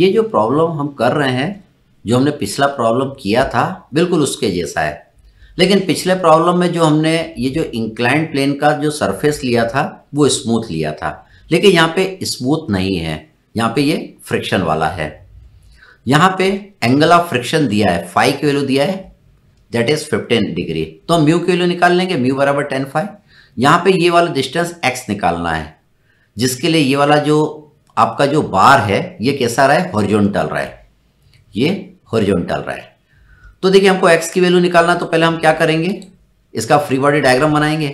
ये जो प्रॉब्लम हम कर रहे हैं जो हमने पिछला प्रॉब्लम किया था बिल्कुल उसके जैसा है लेकिन पिछले प्रॉब्लम में जो हमने ये जो इंक्लाइंड प्लेन का जो सरफेस लिया था वो स्मूथ लिया था लेकिन यहाँ पे स्मूथ नहीं है यहां पे ये फ्रिक्शन वाला है यहां पे एंगल ऑफ फ्रिक्शन दिया है फाइव की वैल्यू दिया है दैट इज 15 डिग्री तो हम म्यू की वैल्यू निकाल लेंगे म्यू बराबर टेन फाइव यहां पे ये वाला डिस्टेंस एक्स निकालना है जिसके लिए ये वाला जो आपका जो बार है ये कैसा रहा है हॉरिजॉन्टल रहा है ये हॉरिजॉन्टल रहा है तो देखिए हमको एक्स की वैल्यू निकालना तो पहले हम क्या करेंगे इसका फ्री बॉडी डायग्राम बनाएंगे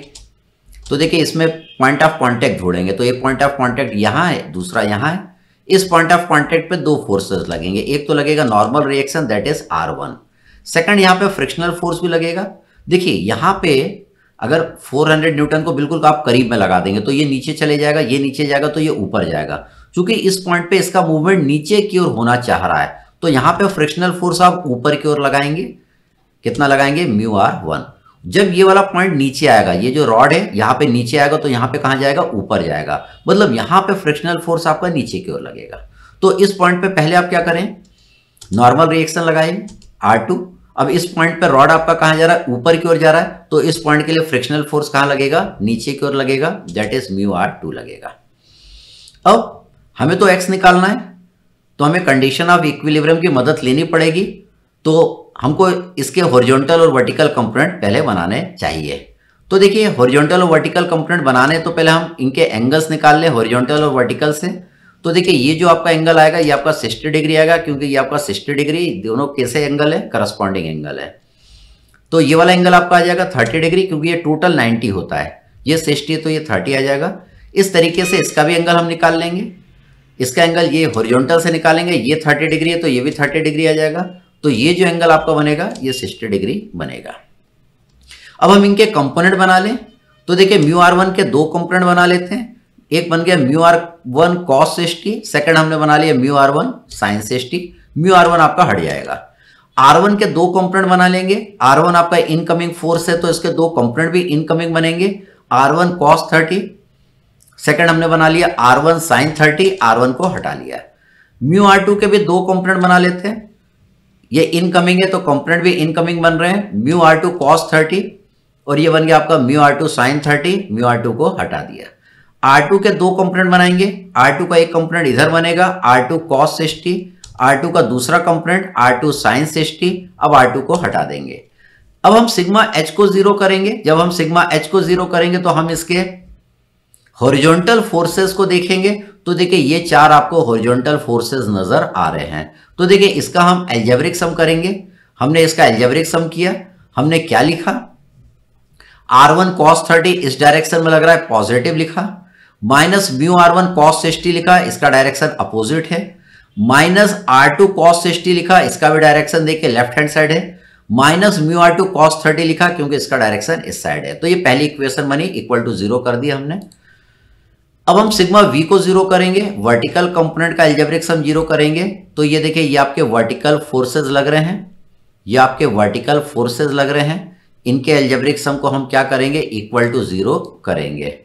तो देखिए इसमें पॉइंट ऑफ कॉन्टेक्ट ढूंढेंगे तो एक पॉइंट ऑफ कॉन्टेक्ट यहां है दूसरा यहां है इस पॉइंट ऑफ कॉन्टेक्ट पे दो फोर्सेस लगेंगे एक तो लगेगा normal reaction that is R one second यहाँ पे फ्रिक्शनल फोर्स भी लगेगा देखिए यहाँ पे अगर 400 न्यूटन को बिल्कुल आप करीब में लगा देंगे तो ये नीचे चले जाएगा ये नीचे जाएगा तो ये ऊपर जाएगा क्योंकि इस पॉइंट पे इसका मूवमेंट नीचे की ओर होना चाह रहा है तो यहाँ पे फ्रिक्शनल फोर्स आप ऊपर की ओर लगाएंगे कितना लगाएंगे म्यू आर वन जब ये वाला पॉइंट नीचे आएगा ये जो रॉड है यहाँ पे नीचे आएगा तो यहाँ पे कहाँ जाएगा ऊपर जाएगा मतलब यहाँ पे फ्रिक्शनल फोर्स आपका नीचे की ओर लगेगा तो इस पॉइंट पे पहले आप क्या करें नॉर्मल रिएक्शन लगाए आर अब इस पॉइंट पे रॉड आपका कहाँ जा रहा है ऊपर की ओर जा रहा है तो इस पॉइंट के लिए फ्रिक्शनल फोर्स कहाँ लगेगा नीचे की ओर लगेगा that is mu R two लगेगा अब हमें तो एक्स निकालना है तो हमें कंडीशन ऑफ इक्विलिब्रियम की मदद लेनी पड़ेगी तो हमको इसके हॉरिजॉन्टल और वर्टिकल कंपोनेंट पहले बनाने चाहिए तो देखिए हॉरिजॉन्टल और वर्टिकल कंपोनेंट बनाने तो पहले हम इनके एंगल्स निकाल लें हॉरिजॉन्टल और वर्टिकल से तो देखिए ये जो आपका एंगल आएगा ये आपका सिक्सटी डिग्री आएगा क्योंकि ये आपका सिक्सटी डिग्री दोनों कैसे एंगल है करस्पॉन्डिंग एंगल है तो ये वाला एंगल आपका आ जाएगा थर्टी डिग्री क्योंकि ये टोटल नाइन्टी होता है ये सिक्सटी तो ये थर्टी आ जाएगा इस तरीके से इसका भी एंगल हम निकाल लेंगे इसका एंगल ये हॉरिजॉन्टल से निकालेंगे ये थर्टी डिग्री है तो ये भी थर्टी डिग्री आ जाएगा तो ये जो एंगल आपका बनेगा ये सिक्सटी डिग्री बनेगा अब हम इनके कंपोनेंट बना लें तो देखिए म्यू आर वन के दो कंपोनेंट बना लेते हैं एक बन गया mu R one cos sixty second हमने बना लिया mu R one sine sixty mu R one आपका हट जाएगा आर वन के दो कंपोनेंट बना लेंगे आर वन आपका इनकमिंग फोर्स है तो इसके दो कंपोनेंट भी इनकमिंग बनेंगे R one cos thirty second हमने बना लिया R one sine thirty R one को हटा लिया म्यू आर टू के भी दो कंपोनेंट बना लेते हैं ये इनकमिंग है तो कंपोनेंट भी इनकमिंग बन रहे हैं mu R two cos thirty और ये बन गया आपका mu R two sine thirty mu R two को हटा दिया आर टू के दो कंपोनेंट बनाएंगे आर टू का एक कंपोनेंट इधर बनेगा R two cos sixty R two का दूसरा component R two sine sixty अब आर टू को हटा देंगे अब हम सिग्मा एच को जीरो करेंगे जब हम सिग्मा एच को जीरो करेंगे तो हम इसके हॉरिजॉन्टल फोर्सेस को देखेंगे तो देखिए ये चार आपको हॉरिजॉन्टल फोर्सेस नजर आ रहे हैं तो देखिए इसका हम एल्जेब्रिक सम करेंगे हमने इसका एल्जेब्रिक सम किया हमने क्या लिखा आर वन कॉस थर्टी इस डायरेक्शन में लग रहा है पॉजिटिव लिखा minus mu R one cos sixty लिखा इसका डायरेक्शन अपोजिट है minus R two cos sixty लिखा इसका भी डायरेक्शन देखिए लेफ्ट हैंड साइड है minus mu R two cos thirty लिखा क्योंकि इसका डायरेक्शन इस साइड है तो ये पहली इक्वेशन बनी इक्वल टू जीरो कर दिया हमने अब हम सिग्मा वी को जीरो करेंगे वर्टिकल कंपोनेंट का एल्जेब्रिक सम जीरो करेंगे तो ये देखिए ये आपके वर्टिकल फोर्सेज लग रहे हैं ये आपके वर्टिकल फोर्सेज लग रहे हैं इनके एल्जेब्रिक सम को हम क्या करेंगे इक्वल टू जीरो करेंगे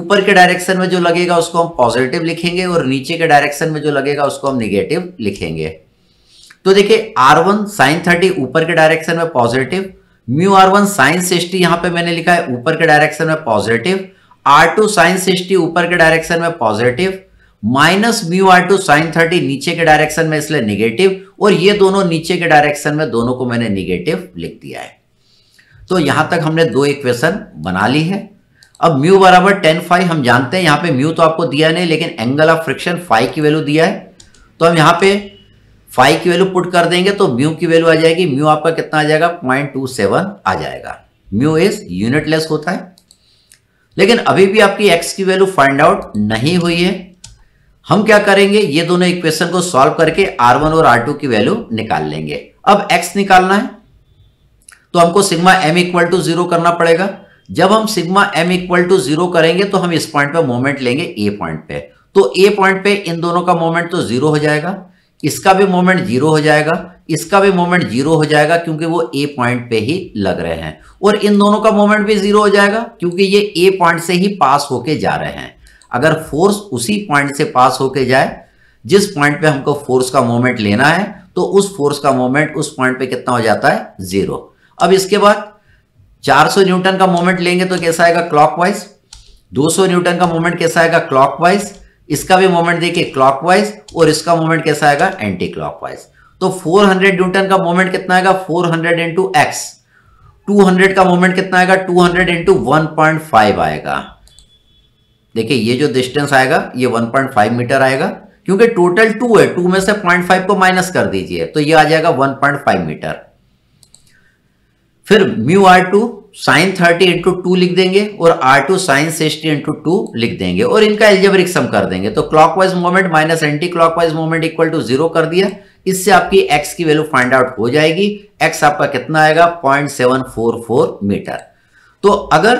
ऊपर के डायरेक्शन में जो लगेगा उसको हम पॉजिटिव लिखेंगे और नीचे के डायरेक्शन में जो लगेगा उसको हम निगेटिव लिखेंगे तो देखिए आर वन साइन थर्टी ऊपर के डायरेक्शन में positive mu R one sine sixty यहां पे मैंने लिखा है ऊपर के डायरेक्शन में positive R two sine sixty ऊपर के डायरेक्शन में positive minus mu R two sine thirty नीचे के डायरेक्शन में इसलिए निगेटिव और ये दोनों नीचे के डायरेक्शन में दोनों को मैंने निगेटिव लिख दिया है तो यहां तक हमने दो इक्वेशन बना ली है अब म्यू बराबर टेन फाइव हम जानते हैं यहां पे म्यू तो आपको दिया नहीं लेकिन एंगल ऑफ फ्रिक्शन फाइव की वैल्यू दिया है तो हम यहां पे फाइव की वैल्यू पुट कर देंगे तो म्यू की वैल्यू आ जाएगी म्यू आपका कितना आ जाएगा पॉइंट टू सेवन आ जाएगा म्यू इज यूनिटलेस होता है लेकिन अभी भी आपकी एक्स की वैल्यू फाइंड आउट नहीं हुई है हम क्या करेंगे ये दोनों इक्वेशन को सॉल्व करके आर वन और आर टू की वैल्यू निकाल लेंगे अब एक्स निकालना है तो हमको sigma M equal to zero करना पड़ेगा जब हम sigma M equal to zero करेंगे तो हम इस पॉइंट पे मोमेंट लेंगे ए पॉइंट पे तो ए पॉइंट पे इन दोनों का मोमेंट तो जीरो हो जाएगा इसका भी मोमेंट जीरो हो जाएगा इसका भी मोमेंट जीरो हो जाएगा क्योंकि वो ए पॉइंट पे ही लग रहे हैं और इन दोनों का मोमेंट भी जीरो हो जाएगा क्योंकि ये ए पॉइंट से ही पास होके जा रहे हैं अगर फोर्स उसी पॉइंट से पास होके जाए जिस पॉइंट पे हमको फोर्स का मोमेंट लेना है तो उस फोर्स का मोमेंट उस पॉइंट पे कितना हो जाता है जीरो अब इसके बाद 400 न्यूटन का मोमेंट लेंगे तो कैसा आएगा क्लॉकवाइज 200 न्यूटन का मोमेंट कैसा आएगा क्लॉकवाइज इसका भी मोमेंट देखिए क्लॉकवाइज और इसका मोमेंट कैसा आएगा एंटी क्लॉकवाइज तो 400 न्यूटन का मोमेंट कितना आएगा 400 हंड्रेड इंटू एक्स टू का मोमेंट कितना आएगा 200 हंड्रेड इंटू वन आएगा देखिए ये जो डिस्टेंस आएगा ये 1.5 मीटर आएगा क्योंकि टोटल टू है टू में से 0.5 को माइनस कर दीजिए तो ये आ जाएगा 1.5 मीटर फिर mu R two sine thirty into two लिख देंगे और R two sine sixty into two लिख देंगे और इनका एल्जेबरिक सम कर देंगे तो clockwise movement minus anti clockwise movement equal to zero कर दिया इससे आपकी एक्स की वैल्यू फाइंड आउट हो जाएगी एक्स आपका कितना आएगा point seven four four metre तो अगर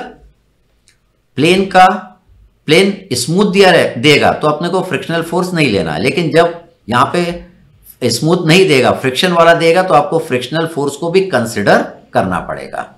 प्लेन का प्लेन स्मूथ दिया रहे, देगा तो अपने को फ्रिक्शनल फोर्स नहीं लेना लेकिन जब यहाँ पे स्मूथ नहीं देगा फ्रिक्शन वाला देगा तो आपको फ्रिक्शनल फोर्स को भी कंसिडर करना पड़ेगा